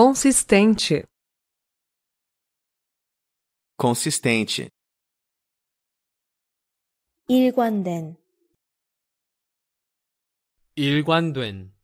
Consistente. Consistente. 일관된. 일관된.